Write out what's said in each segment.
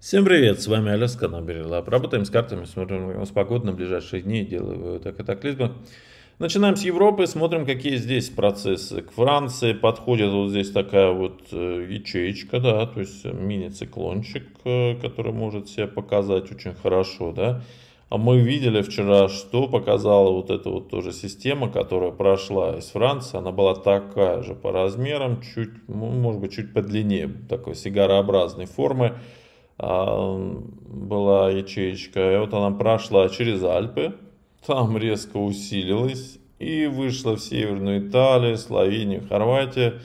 Всем привет, с вами Алеска на Берилаб. Работаем с картами, смотрим с погоду на ближайшие дни, делаем так катаклизмы. Начинаем с Европы, смотрим, какие здесь процессы. К Франции подходит вот здесь такая вот э, ячеечка, да, то есть мини-циклончик, э, который может себя показать очень хорошо, да. А мы видели вчера, что показала вот эта вот тоже система, которая прошла из Франции. Она была такая же по размерам, чуть, ну, может быть, чуть подлиннее, такой сигарообразной формы. А, была ячеечка, и вот она прошла через Альпы, там резко усилилась и вышла в Северную Италию, Словению, Хорватию,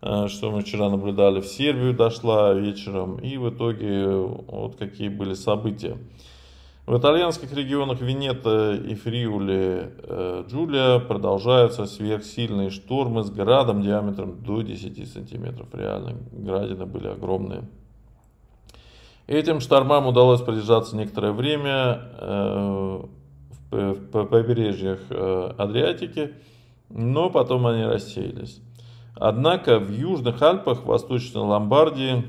а, что мы вчера наблюдали, в Сербию дошла вечером, и в итоге вот какие были события. В итальянских регионах Венета и Фриули э, Джулия продолжаются сверхсильные штормы с градом диаметром до 10 сантиметров. Реально, градины были огромные. Этим штормам удалось продержаться некоторое время э, в э, побережьях э, Адриатики, но потом они рассеялись. Однако в Южных Альпах, в Восточной Ломбардии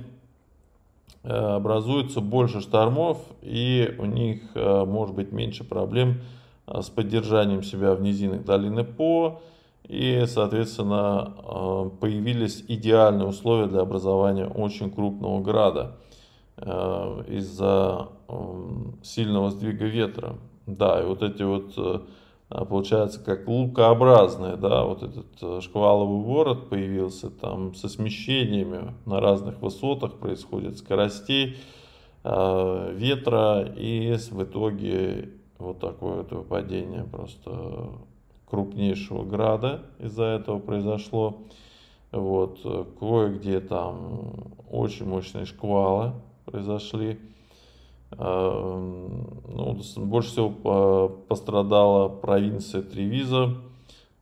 образуется больше штормов, и у них может быть меньше проблем с поддержанием себя в низинах долины По, и, соответственно, появились идеальные условия для образования очень крупного града – Э, из-за эм, сильного сдвига ветра. Да, и вот эти вот, э, а, получается, как лукообразные, да, вот этот э, шкваловый ворот появился там со смещениями на разных высотах происходит скоростей ветра и в итоге вот такое вот выпадение просто крупнейшего града из-за этого произошло. Вот, кое-где там очень мощные шквалы, произошли. А, ну, больше всего а, пострадала провинция Тревиза,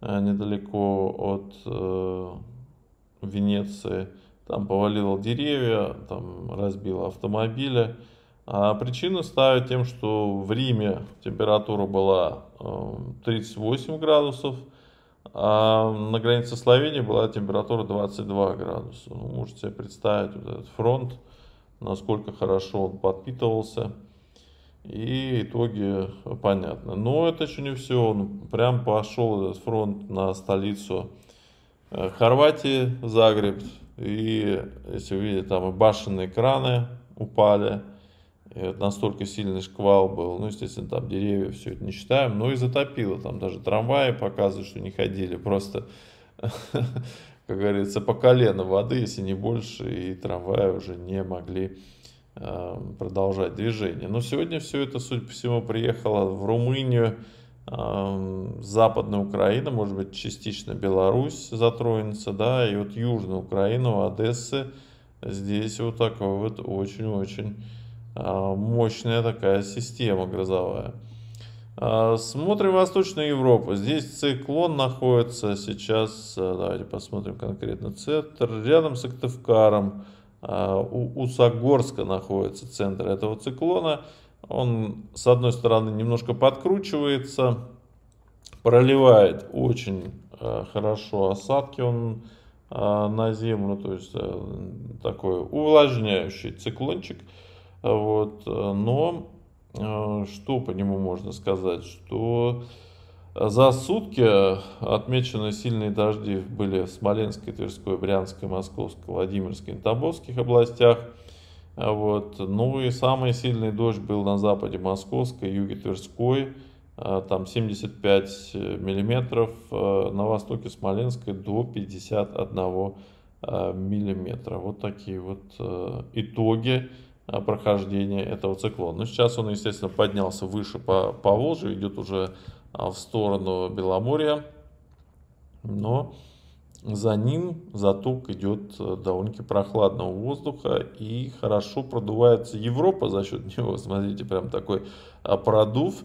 а, недалеко от э, Венеции. Там повалило деревья, там разбило автомобили. А причину ставят тем, что в Риме температура была 38 э, градусов, а на границе Словении была температура 22 градуса. Ну, можете себе представить вот этот фронт, насколько хорошо он подпитывался. И итоги понятны. Но это еще не все. Он прям пошел этот фронт на столицу э, Хорватии, Загреб. И если вы видите, там и башенные краны упали. И вот настолько сильный шквал был. Ну, естественно, там деревья, все это не считаем. Но и затопило. Там даже трамваи показывают, что не ходили. Просто как говорится, по колено воды, если не больше, и трамваи уже не могли э, продолжать движение. Но сегодня все это, судя по всему, приехало в Румынию, э, Западная Украина, может быть, частично Беларусь затронется, да, и вот Южную Украину, Одессы, здесь вот такой вот очень-очень э, мощная такая система грозовая. А, смотрим Восточную Европу. Здесь циклон находится сейчас. Э, давайте посмотрим конкретно центр. Рядом с Актывкаром а, у Усогорска находится центр этого циклона. Он, с одной стороны, немножко подкручивается, проливает очень э, хорошо осадки он э, на землю, то есть такой увлажняющий циклончик. Вот, но Э, что по нему можно сказать? Что э, за сутки э, отмечены сильные дожди были в Смоленской, Тверской, Брянской, Московской, Владимирской и Тобольских областях. Вот. Ну и самый сильный дождь был на западе Московской, юге Тверской, там 75 миллиметров, на востоке Смоленской до 51 миллиметра. Вот такие вот итоги Э, прохождения этого циклона. Но ну, сейчас он, естественно, поднялся выше по, по Волжье, идет уже а, в сторону Беломорья, но за ним заток идет э, довольно-таки прохладного воздуха и хорошо продувается Европа за счет него. Смотрите, прям такой а, продув.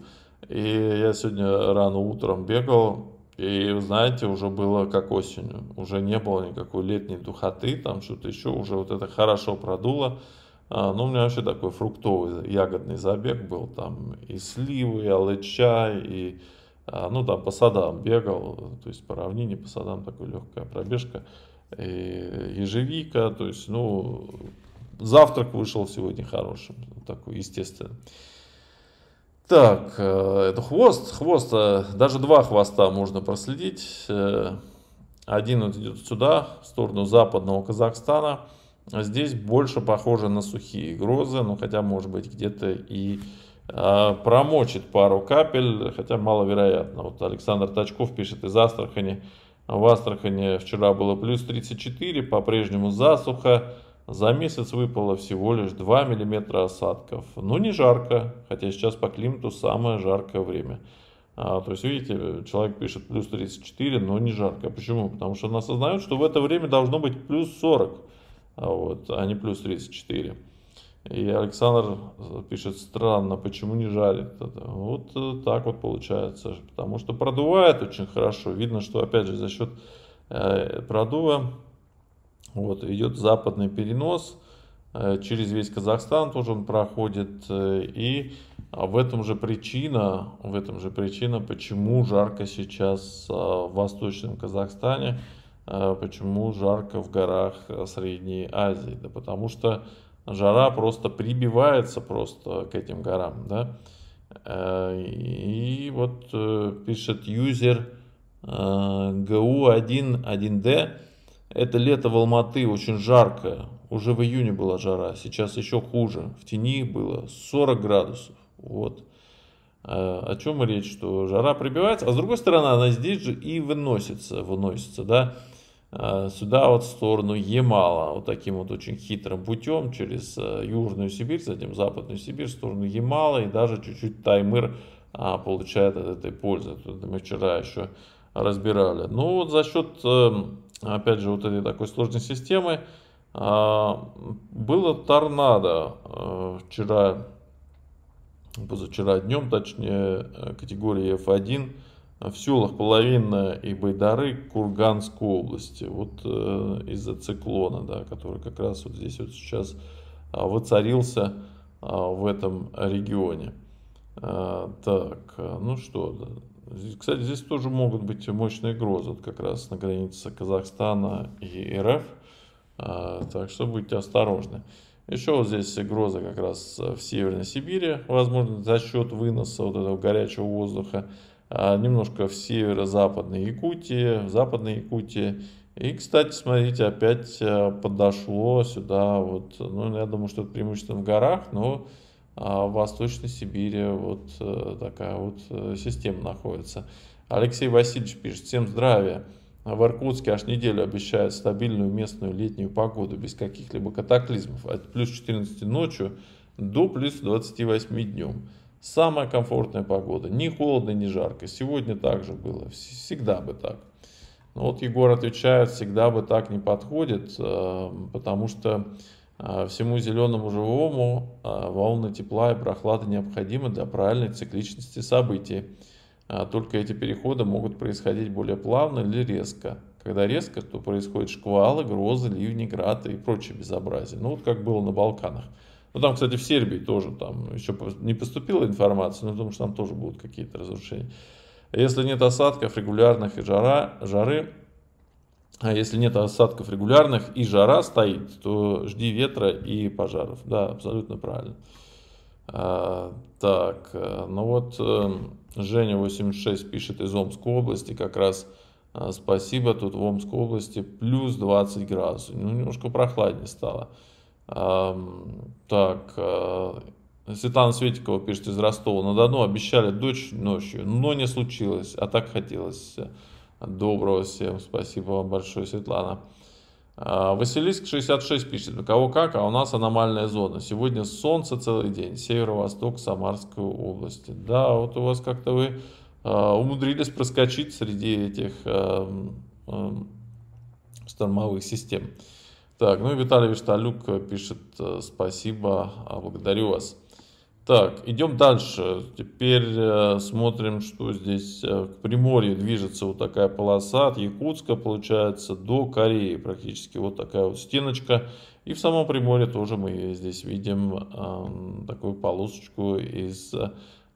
И я сегодня рано утром бегал, и, знаете, уже было как осенью. Уже не было никакой летней духоты, там что-то еще. Уже вот это хорошо продуло. А, ну, у меня вообще такой фруктовый, ягодный забег был. Там и сливы, и алыча, и... А, ну, там по садам бегал, то есть по равнине, по садам такая легкая пробежка. И ежевика, то есть, ну, завтрак вышел сегодня хорошим, такой естественно. Так, э, это хвост. Хвост, э, даже два хвоста можно проследить. Э, один вот идет сюда, в сторону западного Казахстана. А здесь больше похоже на сухие грозы, но ну, хотя, может быть, где-то и э, промочит пару капель, хотя маловероятно. Вот Александр Тачков пишет из Астрахани. В Астрахани вчера было плюс 34, по-прежнему засуха. За месяц выпало всего лишь 2 мм осадков. Ну, не жарко, хотя сейчас по климату самое жаркое время. А, то есть, видите, человек пишет плюс 34, но не жарко. Почему? Потому что он осознает, что в это время должно быть плюс 40. А вот, а не плюс 34. И Александр пишет, странно, почему не жарит? Вот э, так вот получается, потому что продувает очень хорошо. Видно, что опять же за счет э, продува вот, идет западный перенос. Э, через весь Казахстан тоже он проходит. И в этом же причина, в этом же причина, почему жарко сейчас в восточном Казахстане. Э, почему жарко в горах э, Средней Азии? Да потому что жара просто прибивается просто к этим горам, да. Э, и вот пишет юзер ГУ1-1Д. Это лето в Алматы, очень жаркое. Уже в июне была жара, сейчас еще хуже. В тени было 40 градусов. Вот. О чем речь, что жара прибивается, а с другой стороны она здесь же и выносится, выносится, да. Э, сюда вот в сторону Ямала, вот таким вот очень хитрым путем через э, Южную Сибирь, затем Западную Сибирь, в сторону Ямала и даже чуть-чуть Таймыр а, получает от этой пользы. тут мы вчера еще разбирали. Ну вот за счет, эм, опять же, вот этой такой сложной системы а, было торнадо э, вчера, позавчера днем, точнее, категории F1, в селах Половина и Байдары Курганской области. Вот э, из-за циклона, да, который как раз вот здесь вот сейчас а, воцарился а, в этом регионе. А, так, э, ну что, кстати, здесь тоже могут быть мощные грозы, вот как раз на границе Казахстана и РФ. Так что будьте осторожны. Еще вот здесь грозы как раз в Северной Сибири, возможно, за счет выноса вот этого горячего воздуха а, немножко в северо-западной Якутии, в западной Якутии. И, кстати, смотрите, опять э, подошло сюда, вот, ну, я думаю, что это преимущественно в горах, но а, в Восточной Сибири вот э, такая вот э, система находится. Алексей Васильевич пишет, всем здравия. В Иркутске аж неделю обещают стабильную местную летнюю погоду без каких-либо катаклизмов. От плюс 14 ночью до плюс 28 днем. Самая комфортная погода. Ни холодно, ни жарко. Сегодня так же было. Всегда бы так. Но ну вот Егор отвечает, всегда бы так не подходит, эм, потому что э, всему зеленому живому э, волны тепла и прохлады необходимы для правильной цикличности событий. Э, только эти переходы могут происходить более плавно или резко. Когда резко, то происходят шквалы, грозы, ливни, граты и прочее безобразие. Ну вот как было на Балканах. Ну, там, кстати, в Сербии тоже там еще не поступила информация, но думаю, что там тоже будут какие-то разрушения. Если нет осадков регулярных и жара, жары, а если нет осадков регулярных и жара стоит, то жди ветра и пожаров. Да, абсолютно правильно. А, так, э, ну вот э, Женя 86 пишет из Омской области как раз э, спасибо, тут в Омской области плюс 20 градусов. Ну, немножко прохладнее стало. Так, э, Светлана Светикова пишет из Ростова-на-Дону. Обещали дочь ночью, но не случилось, а так хотелось. Доброго всем, спасибо вам большое, Светлана. А, Василиск 66 пишет, у кого как, а у нас аномальная зона. Сегодня солнце целый день, северо-восток Самарской области. Да, вот у вас как-то вы а, умудрились проскочить среди этих штормовых систем. Так, ну и Виталий Вишталюк э, пишет э, спасибо, а, благодарю вас. Так, идем дальше. Теперь э, смотрим, что здесь к Приморью движется вот такая полоса от Якутска, получается, до Кореи практически. Вот такая вот стеночка. И в самом Приморье тоже мы здесь видим эм, такую полосочку из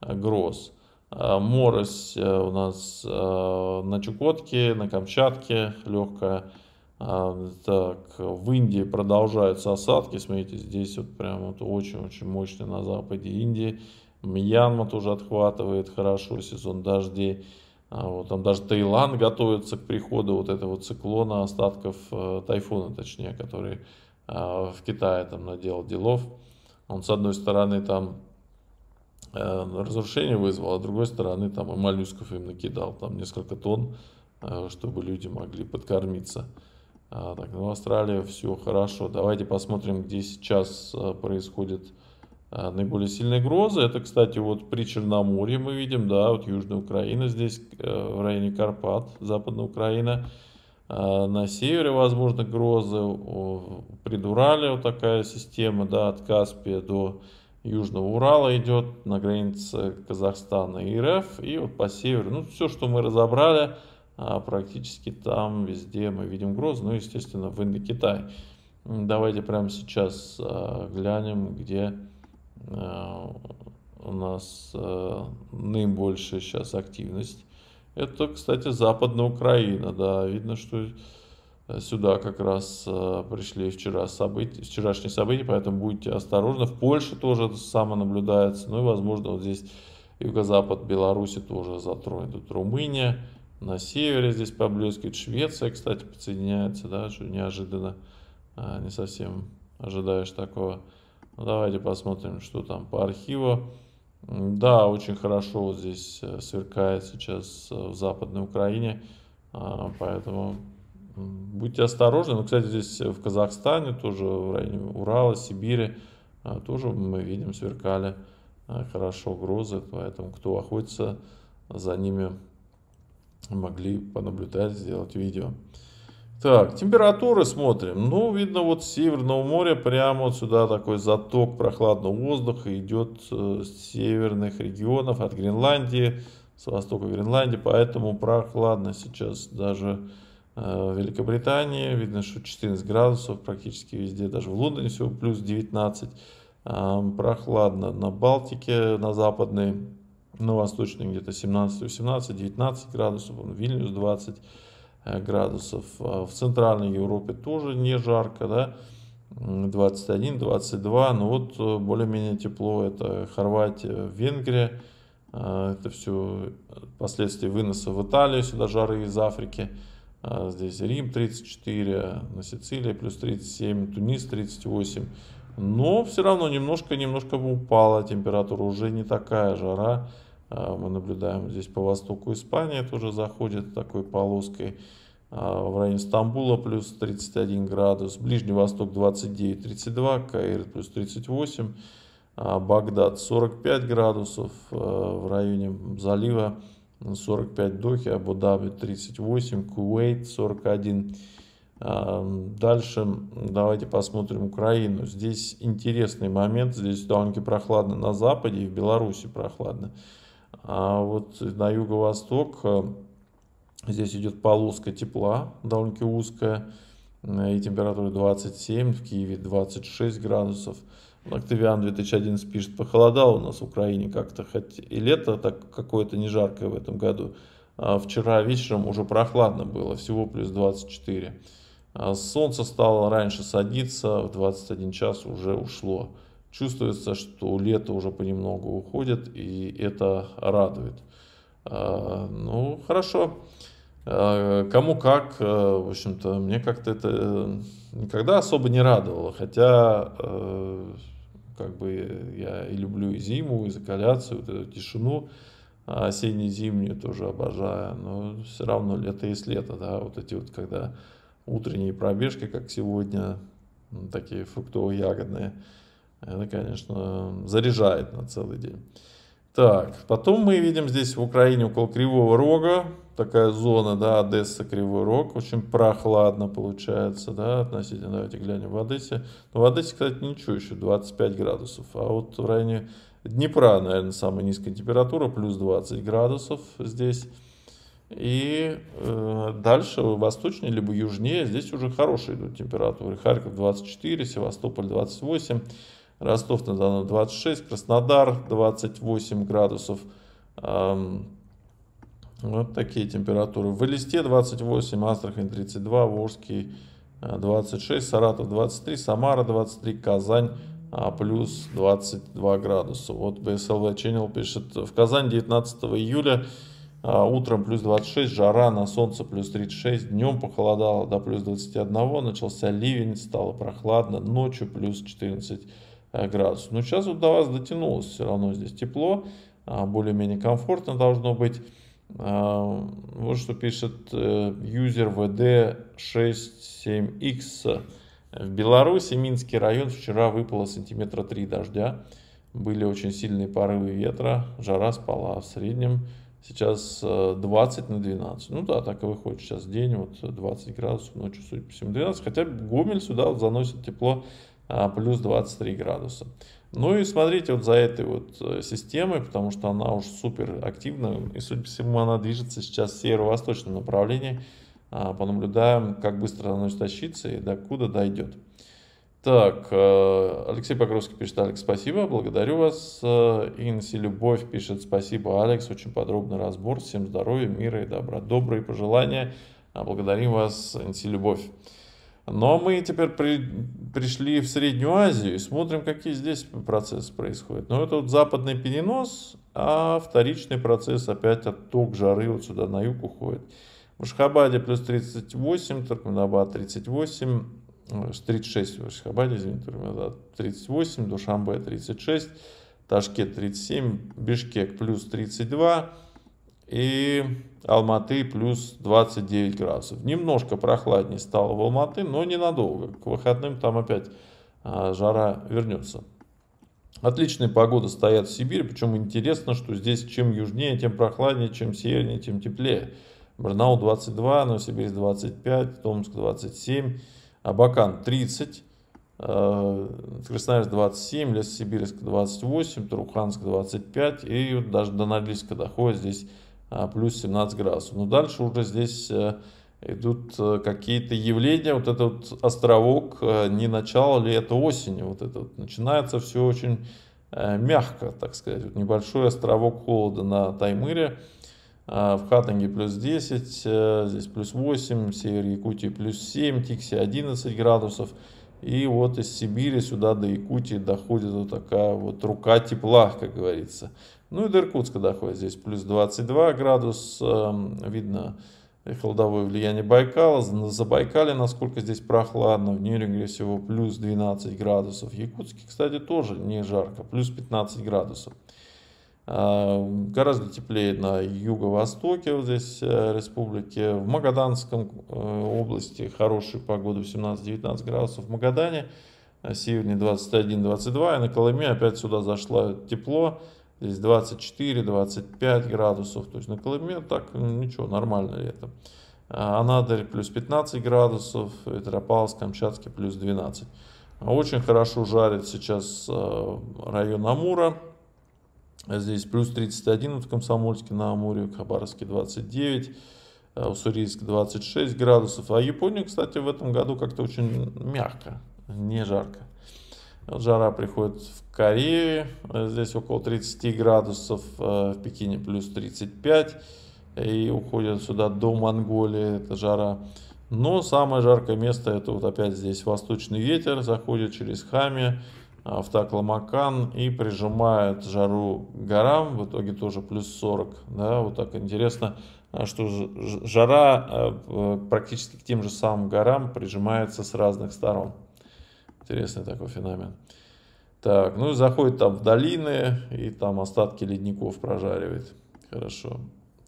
гроз. Морось у нас на Чукотке, на Камчатке легкая. Так, в Индии продолжаются осадки, смотрите, здесь вот прям вот очень-очень мощно на западе Индии. Мьянма тоже отхватывает хорошо сезон дождей. А, вот, там даже Таиланд готовится к приходу вот этого циклона, остатков э, тайфуна, точнее, который а, в Китае там наделал делов. Он, с одной стороны, там э, разрушение вызвал, а с другой стороны, там и моллюсков им накидал, там несколько тонн, э, чтобы люди могли подкормиться. А, так, ну Австралия, все хорошо. Давайте посмотрим, где сейчас а, происходит а, наиболее сильная гроза. Это, кстати, вот при Черноморье мы видим, да, вот Южная Украина здесь, э, в районе Карпат, Западная Украина. На севере, возможно, грозы, при Урале вот такая система, да, от Каспия до Южного Урала идет, на границе Казахстана и РФ, и вот по северу, ну, все, что мы разобрали, а практически там везде мы видим гроз, ну, естественно, в Индокитай. Давайте прямо сейчас а, глянем, где а, у нас наибольшая сейчас активность. Это, кстати, Западная Украина, да, видно, что э, сюда как раз пришли вчера события, вчерашние события, поэтому будьте осторожны. В Польше тоже это самое наблюдается, ну и, возможно, вот здесь Юго-Запад Беларуси тоже затронет, тут Румыния, на севере здесь поблескивает. Швеция, кстати, подсоединяется, да, неожиданно. А, не совсем ожидаешь такого. Ну, давайте посмотрим, что там по архиву. Да, очень хорошо вот здесь э, сверкает сейчас э, в Западной Украине, а, поэтому будьте осторожны. Ну, кстати, здесь э, в Казахстане тоже, в районе Урала, Сибири, а, тоже мы видим сверкали хорошо грозы, поэтому кто охотится за ними, могли понаблюдать, сделать видео. Так, температуры смотрим. Ну, видно, вот с Северного моря прямо вот сюда такой заток прохладного воздуха идет э, с северных регионов, от Гренландии, с востока Гренландии, поэтому прохладно сейчас даже э, в Великобритании. Видно, что 14 градусов практически везде, даже в Лондоне всего плюс 19. Прохладно на Балтике, на западной на восточной где-то 17, 18, 19 градусов, в Вильнюс 20 э, градусов. А в Центральной Европе тоже не жарко, да, 21, 22, но вот э, более-менее тепло, это Хорватия, Венгрия, э, это все последствия выноса в Италию, сюда жары из Африки, здесь Рим 34, на Сицилии плюс 37, Тунис 38, но все равно немножко-немножко упала температура, уже не такая жара, а, мы наблюдаем здесь по востоку Испании тоже заходит такой полоской а, в районе Стамбула плюс 31 градус, Ближний Восток 29-32, Каир плюс 38, а, Багдад 45 градусов, в районе залива 45 Дохи, Абу-Даби 38, Кувейт 41. Дальше давайте посмотрим Украину. Здесь интересный момент, здесь довольно-таки прохладно на западе и в Беларуси прохладно. А вот на юго-восток э, здесь идет полоска тепла, довольно-таки узкая, э, и температура 27, в Киеве 26 градусов. Октавиан 2011 пишет, похолодало у нас в Украине как-то, хоть и лето так какое-то не жаркое в этом году. А вчера вечером уже прохладно было, всего плюс 24. А солнце стало раньше садиться, в 21 час уже ушло чувствуется, что лето уже понемногу уходит, и это радует. А, ну, хорошо. А, кому как, э, в общем-то, мне как-то это э, никогда особо не радовало, хотя э, как бы я и люблю и зиму, и закаляцию, вот эту тишину а осенне-зимнюю тоже обожаю, но все равно лето есть лето, да, вот эти вот, когда утренние пробежки, как сегодня, такие фруктово-ягодные, это, конечно, заряжает на целый день. Так, потом мы видим здесь в Украине около Кривого Рога, такая зона, да, Одесса, Кривой Рог, очень прохладно получается, да, относительно, давайте глянем в Одессе. Но в Одессе, кстати, ничего еще, 25 градусов, а вот в районе Днепра, наверное, самая низкая температура, плюс 20 градусов здесь. И э, дальше восточнее, либо южнее, здесь уже хорошие идут температуры. Харьков 24, Севастополь 28. Ростов-на-Дону 26, Краснодар 28 градусов. Вот такие температуры. В Элисте 28, Астрахань 32, Волжский 26, э, Саратов 23, Самара 23, Казань а, плюс 22 градуса. Вот BSLV Channel пишет, в Казань 19 июля а, утром плюс 26, жара, на солнце плюс 36, днем похолодало до плюс 21, начался ливень, стало прохладно, ночью плюс 14 Э, градусов. Но сейчас вот до вас дотянулось все равно здесь тепло, а, более-менее комфортно должно быть. А, вот что пишет э, юзер VD67X. В Беларуси, Минский район, вчера выпало сантиметра 3 дождя. Были очень сильные порывы ветра, жара спала в среднем. Сейчас 20 э, на 12. Ну да, так и выходит сейчас день, вот 20 градусов, ночью, судя по всему, 12. Хотя Гомель сюда вот заносит тепло а, плюс 23 градуса. Ну и смотрите вот за этой вот э, системой, потому что она уж супер активна, и судя по всему она движется сейчас в северо-восточном направлении. А, понаблюдаем, как быстро она истощится и докуда дойдет. Так, э, Алексей Покровский пишет, Алекс, спасибо, благодарю вас. Э, Инси Любовь пишет, спасибо, Алекс, очень подробный разбор. Всем здоровья, мира и добра. Добрые пожелания. А, благодарим вас, Инси Любовь. Но мы теперь при, пришли в Среднюю Азию и смотрим, какие здесь процессы происходят. Но ну, это вот западный перенос, а вторичный процесс опять отток жары вот сюда на юг уходит. В Ашхабаде плюс 38, Туркменабад 38, 36 в Ашхабаде, извините, Туркменабад 38, Душамбе 36, Ташкент 37, Бишкек плюс 32, и Алматы плюс 29 градусов. Немножко прохладнее стало в Алматы, но ненадолго. К выходным там опять а, жара вернется. Отличная погода стоят в Сибири, причем интересно, что здесь чем южнее, тем прохладнее, чем севернее, тем теплее. Барнаул 22, Новосибирск 25, Томск 27, Абакан 30, а, Красноярск 27, Лесосибирск 28, Туруханск 25 и даже до Норильска доходит здесь а, плюс 17 градусов. Но дальше уже здесь э, идут э, какие-то явления, вот этот островок, э, не начало ли это осени, вот это вот начинается все очень мягко, так сказать. Вот небольшой островок холода на Таймыре, в Хатанге плюс 10, здесь плюс 8, север Якутии плюс 7, Тикси 11 градусов – и вот из Сибири сюда до Якутии доходит вот такая вот рука тепла, как говорится. Ну и до Иркутска доходит. Здесь плюс 22 градус. Эм, видно холодовое влияние Байкала. За Забайкале, насколько здесь прохладно. В Нюрнберге всего плюс 12 градусов. В Якутске, кстати, тоже не жарко. Плюс 15 градусов. Эм, гораздо теплее на юго-востоке вот здесь э, республики. В Магаданском э, области хорошая погода 17-19 градусов. В Магадане э, севернее 21-22. И на Колыме опять сюда зашло тепло. Здесь 24-25 градусов. То есть на Колыме так ну, ничего, нормально лето. А Анадырь плюс 15 градусов. петропавловск Камчатский плюс 12. Очень хорошо жарит сейчас район Амура Здесь плюс 31 в Комсомольске на Амуре, э, в Хабаровске 29, Уссурийск 26 градусов. А Япония, кстати, в этом году как-то очень мягко, не жарко. жара приходит в Корее, э, здесь около 30 градусов, э, в Пекине плюс 35, и уходят сюда до Монголии, это жара. Но самое жаркое место, это вот опять здесь восточный ветер, заходит через Хами, автокломакан и прижимает жару горам, в итоге тоже плюс 40, да, вот так интересно, а, что жара а, практически к тем же самым горам прижимается с разных сторон. Интересный такой феномен. Так, ну и заходит там в долины и там остатки ледников прожаривает. Хорошо.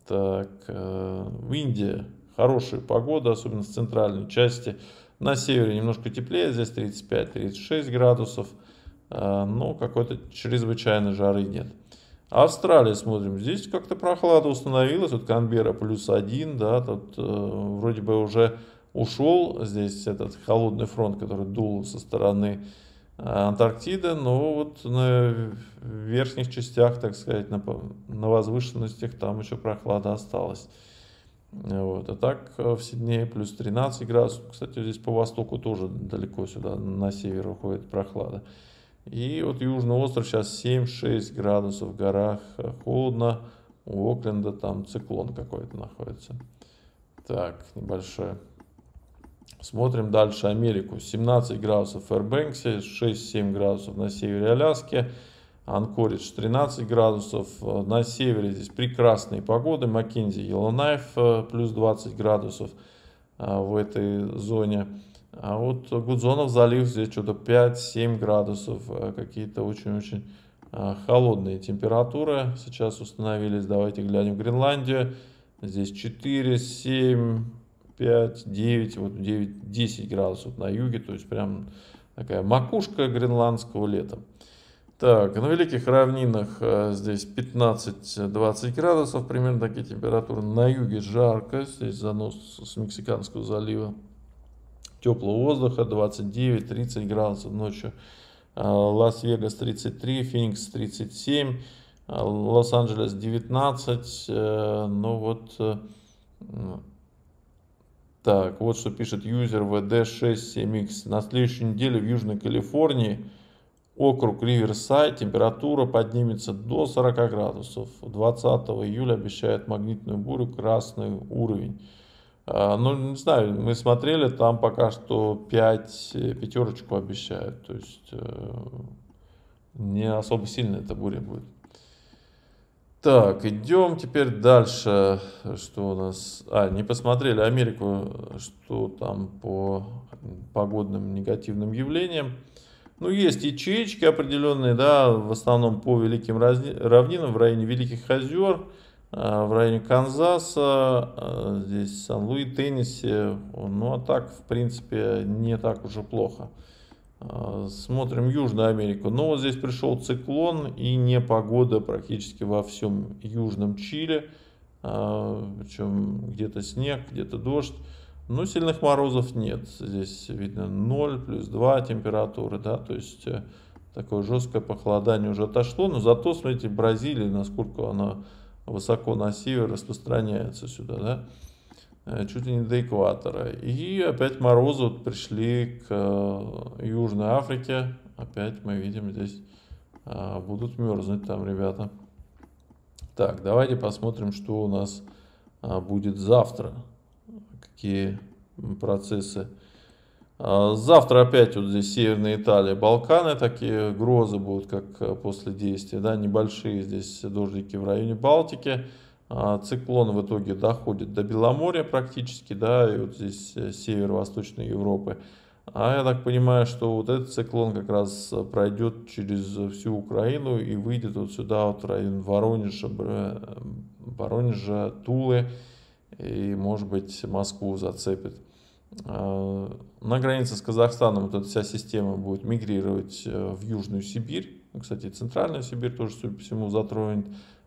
Так, э, в Индии хорошая погода, особенно в центральной части. На севере немножко теплее, здесь 35-36 градусов. Э, ну, какой-то чрезвычайной жары нет. Австралия, смотрим, здесь как-то прохлада установилась, вот Канбера плюс один, да, тут э, вроде бы уже ушел здесь этот холодный фронт, который дул со стороны э, Антарктиды, но вот на верхних частях, так сказать, на, на возвышенностях там еще прохлада осталась. Вот. А так э, в Сиднее плюс 13 градусов. Кстати, здесь по востоку тоже далеко сюда, на север уходит прохлада. И вот Южный остров сейчас 7-6 градусов в горах, э, холодно. У Окленда там циклон какой-то находится. Так, небольшое. Смотрим дальше Америку. 17 градусов в Фэрбэнксе, 6-7 градусов на севере Аляски. Анкоридж 13 градусов. Э, на севере здесь прекрасные погоды. Маккензи, Йеллоунайф э, плюс 20 градусов в этой зоне. А вот Гудзонов залив здесь что-то 5-7 градусов, э, какие-то очень-очень э, холодные температуры сейчас установились. Давайте глянем Гренландию. Здесь 4, 7, 5, 9, вот 9, 10 градусов на юге, то есть прям такая макушка гренландского лета. Так, на Великих Равнинах э, здесь 15-20 градусов, примерно такие температуры. На юге жарко, здесь занос с Мексиканского залива теплого воздуха 29-30 градусов ночью. А, Лас-Вегас 33, Феникс 37, а, Лос-Анджелес 19. Э, ну вот, э, так, вот что пишет юзер VD67X. На следующей неделе в Южной Калифорнии округ Риверсайд, температура поднимется до 40 градусов. 20 июля обещают магнитную бурю, красный уровень. А, ну, не знаю, мы смотрели, там пока что 5, э, пятерочку обещают. То есть э, не особо сильная эта буря будет. Так, идем теперь дальше. Что у нас? А, не посмотрели Америку, что там по погодным негативным явлениям. Ну, есть ячеечки определенные, да, в основном по великим равнинам в районе Великих озер. Э, в районе Канзаса, э, здесь Сан-Луи, Теннесси. Ну а так, в принципе, не так уже плохо. Э, смотрим Южную Америку. Но вот здесь пришел циклон и непогода практически во всем южном Чили. Причем где-то снег, где-то дождь. Но ну, сильных морозов нет. Здесь видно 0, плюс 2 температуры, да, то есть такое жесткое похолодание уже отошло. Но зато, смотрите, Бразилия, насколько она высоко на север распространяется сюда, да, э, чуть ли не до экватора. И опять морозы вот пришли к э, Южной Африке, опять мы видим здесь э, будут мерзнуть там ребята. Так, давайте посмотрим, что у нас будет завтра, какие процессы а, завтра опять вот здесь Северная Италия, Балканы, такие грозы будут, как э, после действия, да, небольшие здесь дождики в районе Балтики. А, циклон в итоге доходит до Беломорья практически, да, и вот здесь э, северо-восточной Европы. А я так понимаю, что вот этот циклон как раз э, пройдет через всю Украину и выйдет вот сюда, вот район Воронежа, Воронежа, Тулы и, может быть, Москву зацепит. Э, на границе с Казахстаном вот эта вся система будет мигрировать э, в Южную Сибирь. Ну, кстати, Центральную Сибирь тоже, судя по всему, затронет.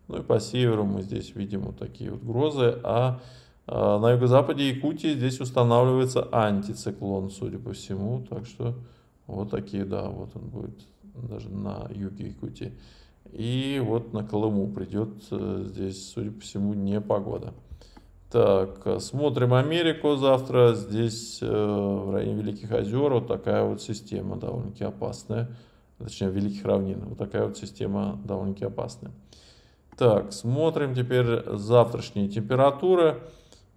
Ну и по северу мы здесь видим вот такие вот грозы. А э, на юго-западе Якутии здесь устанавливается антициклон, судя по всему. Так что вот такие, да, вот он будет даже на юге Якутии. И вот на Колыму придет здесь, судя по всему, непогода. погода. Так, смотрим Америку завтра. Здесь э, в районе Великих озер вот такая вот система довольно-таки опасная. Точнее, Великих равнин. Вот такая вот система довольно-таки опасная. Так, смотрим теперь завтрашние температуры.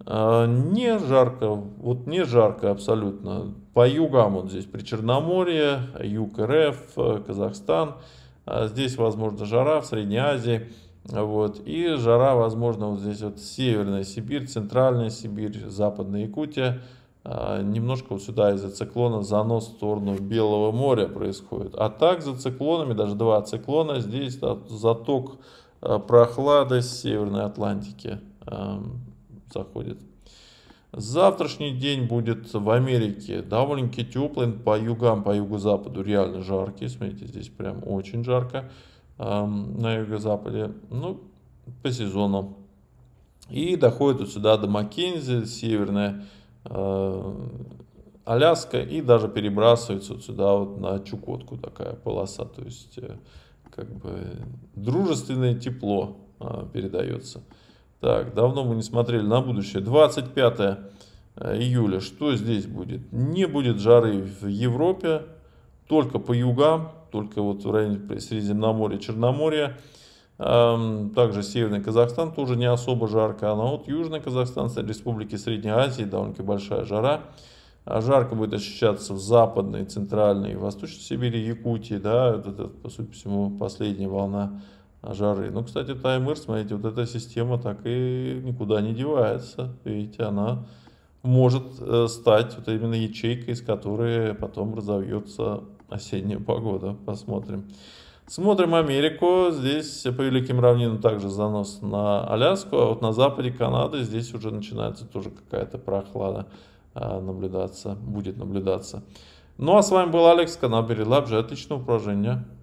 Э, не жарко, вот не жарко абсолютно. По югам вот здесь при Черноморье, юг РФ, э, Казахстан. Э, здесь, возможно, жара в Средней Азии. Вот. И жара, возможно, вот здесь вот Северная Сибирь, Центральная Сибирь, Западная Якутия. А, немножко вот сюда из-за циклона занос в сторону Белого моря происходит. А так за циклонами, даже два циклона, здесь заток а, прохлады с Северной Атлантики заходит. Завтрашний день будет в Америке довольно-таки теплый по югам, по юго-западу реально жаркий. Смотрите, здесь прям очень жарко на юго-западе, ну, по сезону. И доходит вот сюда до Маккензи, северная а, Аляска, и даже перебрасывается вот сюда вот на Чукотку такая полоса, то есть э, как бы дружественное тепло а, передается. Так, давно мы не смотрели на будущее. 25 э, июля, что здесь будет? Не будет жары в Европе, только по югам, только вот в районе Средиземноморья, Черноморья. Эм, также Северный Казахстан тоже не особо жарко, а на вот Южный Казахстан, Республики Средней Азии довольно-таки большая жара. А жарко будет ощущаться в Западной, Центральной, Восточной Сибири, Якутии, да, вот это, по сути всему, последняя волна жары. Ну, кстати, таймер, смотрите, вот эта система так и никуда не девается, видите, она может э, стать вот именно ячейкой, из которой потом разовьется осенняя погода. Посмотрим. Смотрим Америку. Здесь по Великим равнинам также занос на Аляску. А вот на западе Канады здесь уже начинается тоже какая-то прохлада а, наблюдаться, будет наблюдаться. Ну а с вами был Алекс, канал Берилаб. Отличного упражнения.